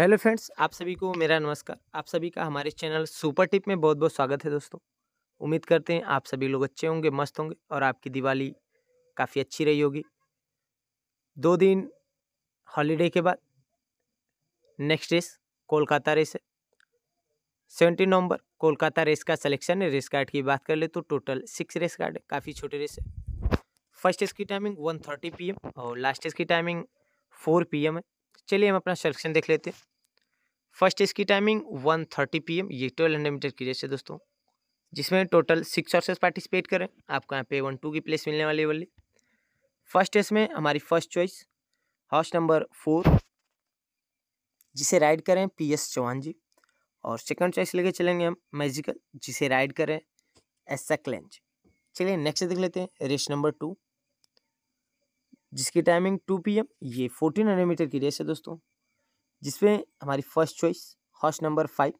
hello friends आप सभी को मेरा नमस्कार आप सभी का हमारे चैनल सुपर टिप में बहुत बहुत स्वागत है दोस्तों उम्मीद करते हैं आप सभी लोग अच्छे होंगे मस्त होंगे और आपकी दिवाली काफ़ी अच्छी रही होगी दो दिन हॉलीडे के बाद नेक्स्ट रेस कोलकाता रेस है सेवेंटीन नवंबर कोलकाता रेस का सलेक्शन है रेस कार्ड की बात कर ले तो टोटल सिक्स रेस कार्ड है काफ़ी छोटे रेस है फर्स्ट रेस की टाइमिंग वन थर्टी पी और लास्ट रेस की टाइमिंग फोर पी है चलिए हम अपना सेलेक्शन देख लेते हैं फर्स्ट इसकी timing one thirty P M ये ट्वेल्व हंड्रेड मीटर की रेस है दोस्तों जिसमें टोटल सिक्स हॉर्सेस पार्टिसिपेट करें आपको यहाँ पे वन टू की प्लेस मिलने वाली वाली फर्स्ट रेस में हमारी first choice horse number four जिसे राइड करें पी एस चौहान जी और सेकंड चॉइस लेके चलेंगे हम मैजिकल जिसे राइड करें एस क्लेंज चलिए नेक्स्ट देख लेते हैं रेस नंबर टू जिसकी टाइमिंग टू पी एम ये फोर्टीन हंड्रेड मीटर की रेस है दोस्तों जिसमें हमारी first choice horse number five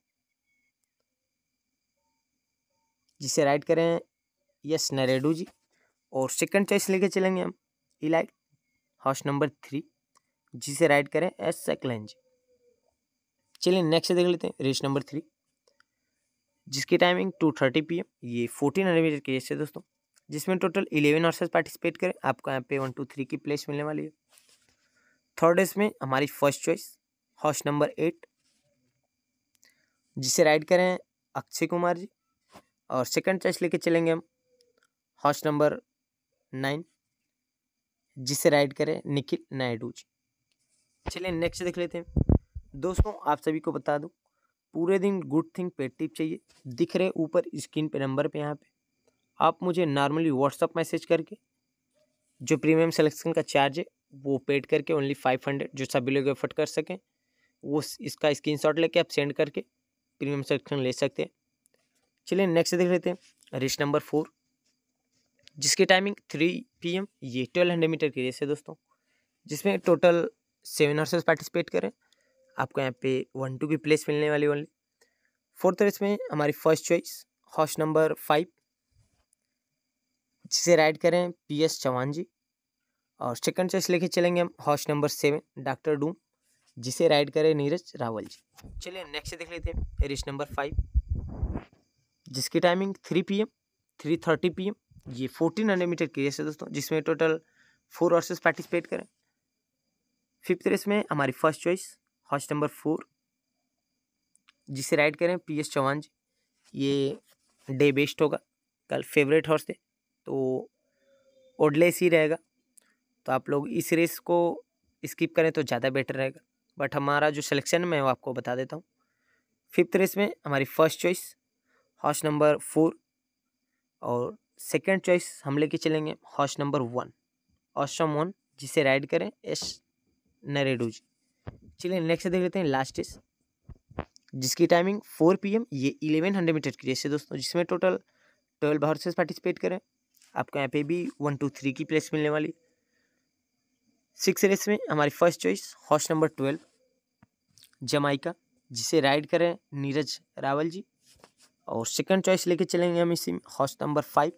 जिसे राइड करें यस नरेडू जी और सेकंड चॉइस लेके चलेंगे हम इलाइट हॉर्स नंबर थ्री जिसे राइड करें एस सेकलैन जी चलिए नेक्स्ट देख लेते हैं रेस नंबर थ्री जिसकी timing two thirty P M ये फोर्टीन हंड्रेड मीटर की रेस है दोस्तों जिसमें टोटल इलेवन हॉर्सेस पार्टिसिपेट करें आपको यहाँ पे वन टू थ्री की प्लेस मिलने वाली है थर्ड इसमें हमारी first choice horse number eight जिसे राइड करें अक्षय कुमार जी और सेकंड चॉइस लेके चलेंगे हम हॉर्स नंबर नाइन जिसे राइड करें निखिल नायडू जी चलिए नेक्स्ट देख लेते हैं दोस्तों आप सभी को बता दूं पूरे दिन गुड थिंग पेड टिप चाहिए दिख रहे ऊपर स्क्रीन पे नंबर पे यहाँ पे आप मुझे नॉर्मली व्हाट्सअप मैसेज करके जो प्रीमियम सिलेक्शन का चार्ज है वो पेड करके ओनली फाइव हंड्रेड जो सभी लोग एफर्ट कर सकें वो इसका स्क्रीन शॉट लेके आप सेंड करके प्रीमियम सिलेक्शन ले सकते हैं चलिए नेक्स्ट देख लेते हैं रेस नंबर फोर जिसकी टाइमिंग थ्री पी एम ये ट्वेल्व हंड्रेड मीटर की रेस है दोस्तों जिसमें टोटल सेवन हॉर्सेस पार्टिसिपेट करें आपको यहाँ पे वन टू की प्लेस मिलने वाली ओनली फोर्थ रेस में हमारी first choice horse number five जिसे राइड करें पी एस चौहान जी और सेकंड चॉइस लेके चलेंगे हम horse number seven Doctor Doom जिसे राइड करें नीरज रावल जी चलिए नेक्स्ट देख लेते हैं रेस नंबर फाइव जिसकी timing three P M three thirty P M ये फोर्टीन हंड्रेड मीटर की रेस है दोस्तों जिसमें टोटल फोर हॉर्सेस पार्टिसिपेट करें फिफ्थ रेस में हमारी first choice horse number four जिसे राइड करें पी एस चौहान जी ये डे बेस्ट होगा कल फेवरेट हॉर्स है तो ओडलेस ही रहेगा तो आप लोग इस रेस को स्किप करें तो ज़्यादा बेटर रहेगा बट हमारा जो सिलेक्शन मैं वो आपको बता देता हूँ फिफ्थ रेस में हमारी first choice horse number four और सेकंड चॉइस हम लेके चलेंगे हॉर्स नंबर वन ऑस्ट्रम वन जिसे राइड करें एस नरेडू जी चलिए नेक्स्ट देख लेते हैं लास्ट रेस जिसकी टाइमिंग फोर पी ये इलेवन हंड्रेड मीटर की रेस है दोस्तों जिसमें टोटल ट्वेल्व हॉर्सेस पार्टिसिपेट करें आपको यहाँ पे भी वन टू थ्री की प्लेस मिलने वाली सिक्स रेस में हमारी first choice horse number twelve Jamaica जिसे राइड करें नीरज रावल जी और सेकंड चॉइस लेके चलेंगे हम इसी हॉर्स नंबर फाइव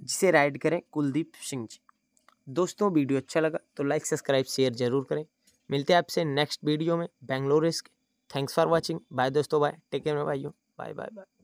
जिसे राइड करें कुलदीप सिंह जी दोस्तों वीडियो अच्छा लगा तो लाइक सब्सक्राइब शेयर जरूर करें मिलते हैं आपसे नेक्स्ट वीडियो में बेंगलोर रेस के थैंक्स फॉर वॉचिंग बाय दोस्तों बाय टेक केयर में भाइयों बाय बाय बाय